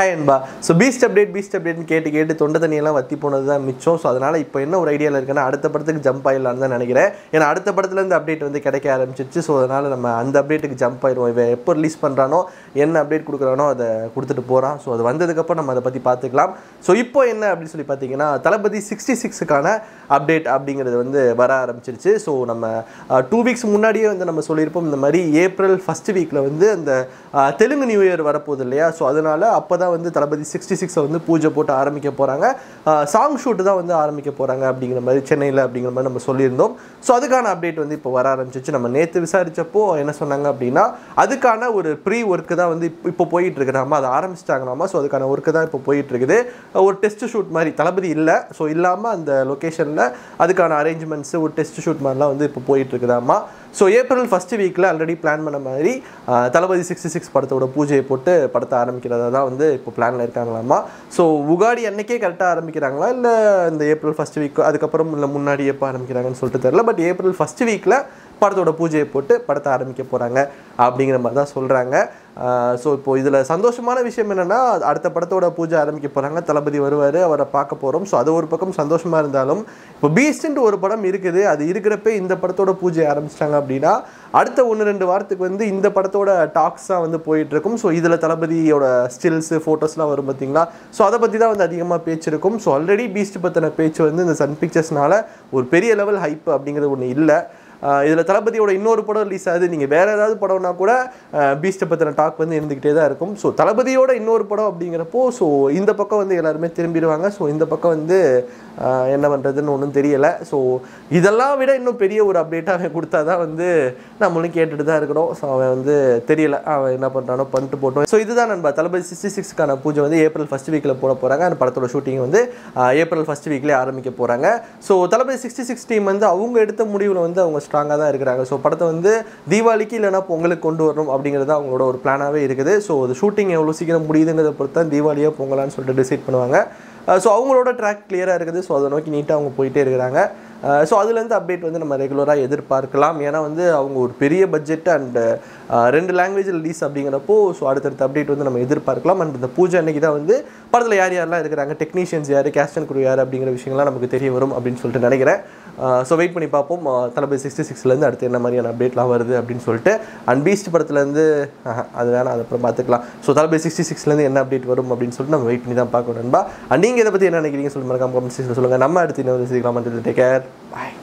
hi அன்பா so Beast update Beast அப்டேட்னு கேட்டு கேட்டு தொண்டை தண்ணியெல்லாம் வத்தி போனது தான் மிச்சம் ஸோ அதனால் இப்போ என்ன ஒரு ஐடியாவில் இருக்குன்னா அடுத்த படத்துக்கு ஜம்ப் ஆயிடலான்னு தான் நினைக்கிறேன் ஏன்னா அடுத்த படத்துலேருந்து அப்டேட் வந்து கிடைக்க ஆரம்பிச்சிச்சு ஸோ அதனால் நம்ம அந்த அப்டேட்டுக்கு ஜம்ப் ஆயிடுவோம் இவன் எப்போ ரிலீஸ் பண்ணுறானோ என்ன அப்டேட் கொடுக்குறானோ அதை கொடுத்துட்டு போகிறான் ஸோ அது வந்ததுக்கப்புறம் நம்ம அதை பற்றி பார்த்துக்கலாம் ஸோ இப்போ என்ன அப்படின்னு சொல்லி பார்த்தீங்கன்னா தளபதி சிக்ஸ்டி சிக்ஸுக்கான அப்டேட் அப்படிங்கிறது வந்து வர ஆரம்பிச்சிருச்சு ஸோ நம்ம டூ வீக்ஸ் முன்னாடியே வந்து நம்ம சொல்லியிருப்போம் இந்த மாதிரி ஏப்ரல் ஃபஸ்ட் வீக்கில் வந்து அந்த தெலுங்கு நியூ இயர் வரப்போகுது இல்லையா ஸோ அதனால் அப்போ தான் தான் வந்து தளபதி சிக்ஸ்டி சிக்ஸை வந்து பூஜை போட்டு ஆரம்பிக்க போகிறாங்க சாங் ஷூட்டு தான் வந்து ஆரம்பிக்க போகிறாங்க அப்படிங்கிற மாதிரி சென்னையில் அப்படிங்கிற மாதிரி நம்ம சொல்லியிருந்தோம் ஸோ அதுக்கான அப்டேட் வந்து இப்போ வர ஆரம்பிச்சிச்சு நம்ம நேற்று விசாரித்தப்போ என்ன சொன்னாங்க அப்படின்னா அதுக்கான ஒரு ப்ரீ ஒர்க்கு தான் வந்து இப்போ போயிட்டுருக்கு நம்ம அதை ஆரம்பிச்சிட்டாங்களாமா ஸோ அதுக்கான ஒர்க்கு தான் இப்போ போயிட்டுருக்குது ஒரு டெஸ்ட் ஷூட் மாதிரி தளபதி இல்லை ஸோ இல்லாமல் அந்த லொக்கேஷனில் அதுக்கான அரேஞ்ச்மெண்ட்ஸு ஒரு டெஸ்ட் ஷூட் மாதிரிலாம் வந்து இப்போ போயிட்டுருக்குதாமா ஸோ ஏப்ரல் ஃபஸ்ட்டு வீக்கில் ஆல்ரெடி பிளான் பண்ண மாதிரி தளபதி சிக்ஸ்டி சிக்ஸ் படத்தோட பூஜையை போட்டு படத்தை ஆரம்பிக்கிறதா தான் வந்து இப்போ பிளானில் இருக்காங்களாமா ஸோ உகாடி அன்னைக்கே கரெக்டாக ஆரம்பிக்கிறாங்களா இல்லை இந்த ஏப்ரல் ஃபஸ்ட் வீக் அதுக்கப்புறம் இல்லை முன்னாடி எப்போ ஆரம்பிக்கிறாங்கன்னு சொல்லிட்டு தெரில பட் ஏப்ரல் ஃபஸ்ட் வீக்கில் படத்தோட பூஜையை போட்டு படத்தை ஆரம்பிக்க போகிறாங்க அப்படிங்கிற மாதிரி தான் சொல்கிறாங்க ஸோ இப்போ இதில் சந்தோஷமான விஷயம் என்னென்னா அடுத்த படத்தோட பூஜை ஆரம்பிக்க போகிறாங்க தளபதி வருவார் அவரை பார்க்க போகிறோம் ஸோ அது ஒரு பக்கம் சந்தோஷமாக இருந்தாலும் இப்போ பீஸ்ட்ன்ட்டு ஒரு படம் இருக்குது அது இருக்கிறப்ப இந்த படத்தோட பூஜை ஆரம்பிச்சிட்டாங்க அப்படின்னா அடுத்த ஒன்று ரெண்டு வாரத்துக்கு வந்து இந்த படத்தோட டாக்ஸாக வந்து போயிட்டுருக்கும் ஸோ இதில் தளபதியோட ஸ்டில்ஸு ஃபோட்டோஸ்லாம் வரும் பார்த்தீங்களா ஸோ அதை பற்றி தான் வந்து அதிகமாக பேச்சு இருக்கும் ஸோ ஆல்ரெடி பீஸ்ட் பற்றின பேச்சு வந்து இந்த சன் பிக்சர்ஸ்னால் ஒரு பெரிய லெவல் ஹைப் அப்படிங்கிறது ஒன்று இல்லை இதில் தளபதியோட இன்னொரு படம் ரிலீஸ் ஆகுது நீங்கள் வேறு ஏதாவது படம்னா கூட பீஸ்ட்டை பற்றின டாக் வந்து இருந்துக்கிட்டே தான் இருக்கும் ஸோ தளபதியோட இன்னொரு படம் அப்படிங்கிறப்போ ஸோ இந்த பக்கம் வந்து எல்லாருமே திரும்பிடுவாங்க ஸோ இந்த பக்கம் வந்து என்ன பண்ணுறதுன்னு ஒன்றும் தெரியலை ஸோ இதெல்லாம் விட இன்னும் பெரிய ஒரு அப்டேட்டாக அவன் கொடுத்தா தான் வந்து நம்மளும் கேட்டுட்டு தான் இருக்கிறோம் ஸோ அவன் வந்து தெரியல அவன் என்ன பண்ணுறானோ பண்ணிட்டு போட்டோம் ஸோ இதுதான் நண்பா தளபதி சிக்ஸ்டி சிக்ஸ்க்கான பூஜை வந்து ஏப்ரல் ஃபஸ்ட் வீக்கில் போட போகிறாங்க அந்த படத்தோட ஷூட்டிங் வந்து ஏப்ரல் ஃபஸ்ட் வீக்லேயே ஆரம்பிக்க போகிறாங்க so Thalapathy sixty six team வந்து அவங்க எடுத்த முடிவில் வந்து அவங்க ஸ்ட்ராங்காக தான் இருக்கிறாங்க ஸோ படத்தை வந்து தீபாவளிக்கு இல்லைனா பொங்கலுக்கு கொண்டு வரணும் அப்படிங்கிறது அவங்களோட ஒரு பிளானாகவே இருக்குது ஸோ அது ஷூட்டிங் எவ்வளோ சீக்கிரம் முடியுதுங்கிறத பொறுத்து தான் தீபாவளியாக பொங்கலான்னு சொல்லிட்டு டிசைட் பண்ணுவாங்க ஸோ uh, அவங்களோட ட்ராக் கிளியராக இருக்குது ஸோ அதை நோக்கி நீட்டாக அவங்க போயிட்டே இருக்கிறாங்க ஸோ uh, அதுலேருந்து அப்டேட் வந்து நம்ம ரெகுலராக எதிர்பார்க்கலாம் ஏன்னா வந்து அவங்க ஒரு பெரிய பட்ஜெட் அண்ட் uh, ரெண்டு லாங்குவேஜ் ரிலீஸ் அப்படிங்கிறப்போ ஸோ அடுத்தடுத்த அப்டேட் வந்து நம்ம எதிர்பார்க்கலாம் அண்ட் இந்த பூஜை அன்றைக்கி தான் வந்து படத்தில் யார் யாரெல்லாம் இருக்கிறாங்க டெக்னீஷியன்ஸ் யார் கேஸ்டன் குரு யார் அப்படிங்கிற விஷயங்கள்லாம் நமக்கு தெரிய வரும் அப்படின்னு சொல்லிட்டு நினைக்கிறேன் ஸோ வெயிட் பண்ணி பார்ப்போம் தளபதி சிக்ஸ்டி சிக்ஸ்லேருந்து அடுத்து என்ன மாதிரியான அப்டேட்லாம் வருது அப்படின்னு சொல்லிட்டு அண்ட் பீஸ்ட் படத்துலேருந்து அது வேணாம் அது அப்புறம் பார்த்துக்கலாம் ஸோ தளபதி சிக்ஸ்டி சிக்ஸ்லேருந்து என்ன அப்டேட் வரும் அப்படின்னு சொல்லிட்டு நம்ம வெயிட் பண்ணி தான் பார்க்கணும் நண்பா அண்ட் நீங்கள் இதை பற்றி என்ன நினைக்கிறீங்க சொல்லுங்கள் மறக்காம கமெண்ட் சொல்லுங்கள் நம்ம அடுத்து இன்னும் சீக்கிரமாக டேக் கேர் பாய்